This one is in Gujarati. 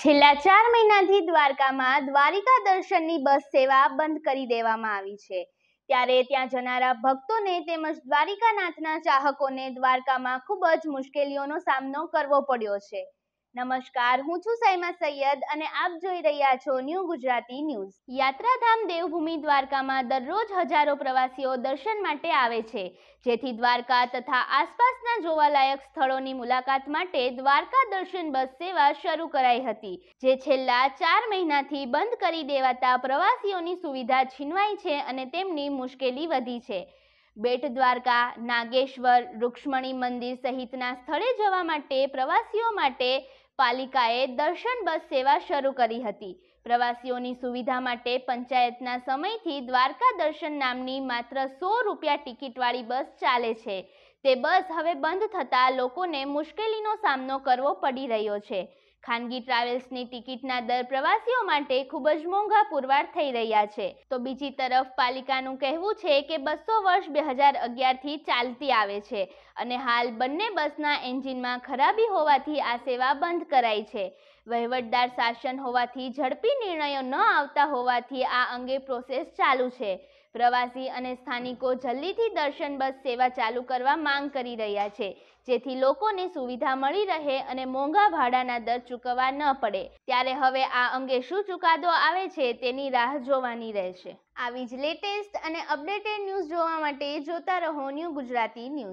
છેલ્લા ચાર મહિનાથી દ્વારકામાં દ્વારિકા દર્શનની બસ સેવા બંધ કરી દેવામાં આવી છે ત્યારે ત્યાં જનારા ભક્તોને તેમજ દ્વારિકાનાથના ચાહકોને દ્વારકામાં ખૂબ જ મુશ્કેલીઓનો સામનો કરવો પડ્યો છે નમસ્કાર હું છું સાઈમા સૈયદ અને આપ જોઈ રહ્યા છો ન્યૂ ગુજરાતી ન્યૂઝ યાત્રાધામ દેવભૂમિ દ્વારકામાં દરરોજ હજારો પ્રવાસીઓ દર્શન માટે આવે છે જેથી દ્વારકા તથા આસપાસના જોવાલાયક સ્થળોની મુલાકાત માટે દ્વારકા દર્શન બસ સેવા શરૂ કરાઈ હતી જે છેલ્લા ચાર મહિનાથી બંધ કરી દેવાતા પ્રવાસીઓની સુવિધા છીનવાઈ છે અને તેમની મુશ્કેલી વધી છે બેટ દ્વારકા નાગેશ્વર રૂક્ષ્મણી મંદિર સહિતના સ્થળે જવા માટે પ્રવાસીઓ માટે પાલિકાએ દર્શન બસ સેવા શરૂ કરી હતી પ્રવાસીઓની સુવિધા માટે પંચાયતના સમયથી દ્વારકા દર્શન નામની માત્ર સો રૂપિયા ટિકિટવાળી બસ ચાલે છે તે બસ હવે બંધ થતાં લોકોને મુશ્કેલીનો સામનો કરવો પડી રહ્યો છે ખાનગી ટ્રાવેલ્સની ટિકિટના દર પ્રવાસીઓ માટે ખૂબ જ મોંઘા પુરવાર થઈ રહ્યા છે તો બીજી તરફ પાલિકાનું કહેવું છે કે બસો વર્ષ બે હજાર અગિયારથી ચાલતી આવે છે અને હાલ બંને બસના એન્જિનમાં ખરાબી હોવાથી આ સેવા બંધ કરાઈ છે વહીવટદાર શાસન હોવાથી ઝડપી નિર્ણયો ન આવતા હોવાથી આ અંગે પ્રોસેસ ચાલુ છે પ્રવાસી અને સ્થાનિકો જલ્દીથી દર્શન બસ સેવા ચાલુ કરવા માંગ કરી રહ્યા છે જેથી લોકોને સુવિધા મળી રહે અને મોંઘા ભાડાના દર ચૂકવવા ન પડે ત્યારે હવે આ અંગે શું ચુકાદો આવે છે તેની રાહ જોવાની રહેશે આવી જ લેટેસ્ટ અને અપડેટેડ ન્યૂઝ જોવા માટે જોતા રહો ન્યૂ ગુજરાતી ન્યૂઝ